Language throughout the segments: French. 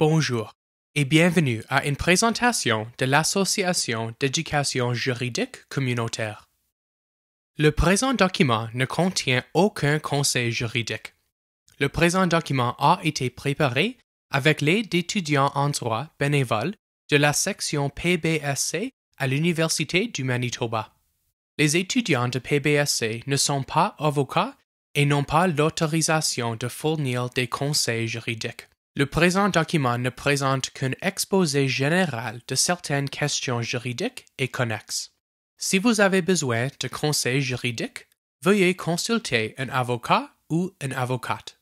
Bonjour et bienvenue à une présentation de l'Association d'éducation juridique communautaire. Le présent document ne contient aucun conseil juridique. Le présent document a été préparé avec l'aide d'étudiants en droit bénévoles de la section PBSC à l'Université du Manitoba. Les étudiants de PBSC ne sont pas avocats et n'ont pas l'autorisation de fournir des conseils juridiques. Le présent document ne présente qu'un exposé général de certaines questions juridiques et connexes. Si vous avez besoin de conseils juridiques, veuillez consulter un avocat ou une avocate.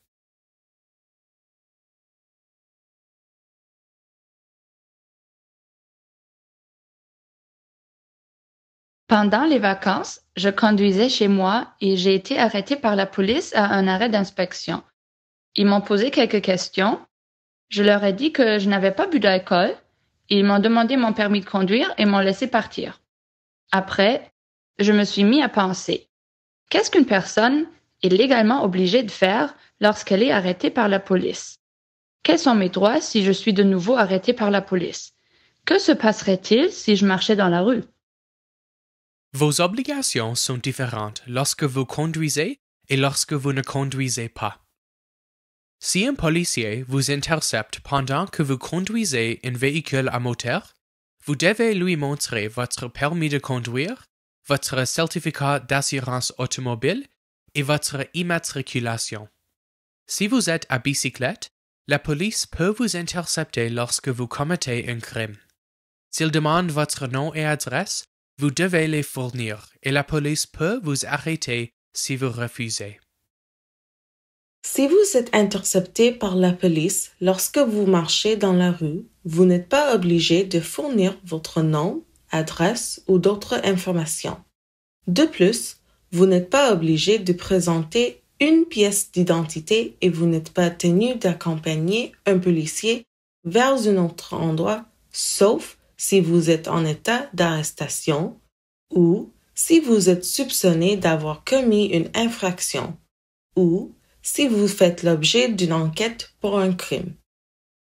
Pendant les vacances, je conduisais chez moi et j'ai été arrêté par la police à un arrêt d'inspection. Ils m'ont posé quelques questions je leur ai dit que je n'avais pas bu d'alcool. Ils m'ont demandé mon permis de conduire et m'ont laissé partir. Après, je me suis mis à penser. Qu'est-ce qu'une personne est légalement obligée de faire lorsqu'elle est arrêtée par la police? Quels sont mes droits si je suis de nouveau arrêtée par la police? Que se passerait-il si je marchais dans la rue? Vos obligations sont différentes lorsque vous conduisez et lorsque vous ne conduisez pas. Si un policier vous intercepte pendant que vous conduisez un véhicule à moteur, vous devez lui montrer votre permis de conduire, votre certificat d'assurance automobile et votre immatriculation. Si vous êtes à bicyclette, la police peut vous intercepter lorsque vous commettez un crime. S'il demande votre nom et adresse, vous devez les fournir et la police peut vous arrêter si vous refusez. Si vous êtes intercepté par la police lorsque vous marchez dans la rue, vous n'êtes pas obligé de fournir votre nom, adresse ou d'autres informations. De plus, vous n'êtes pas obligé de présenter une pièce d'identité et vous n'êtes pas tenu d'accompagner un policier vers un autre endroit, sauf si vous êtes en état d'arrestation ou si vous êtes soupçonné d'avoir commis une infraction ou si vous faites l'objet d'une enquête pour un crime.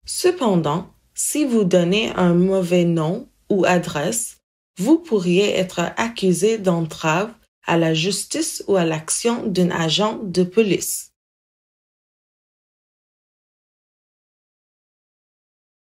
Cependant, si vous donnez un mauvais nom ou adresse, vous pourriez être accusé d'entrave à la justice ou à l'action d'un agent de police.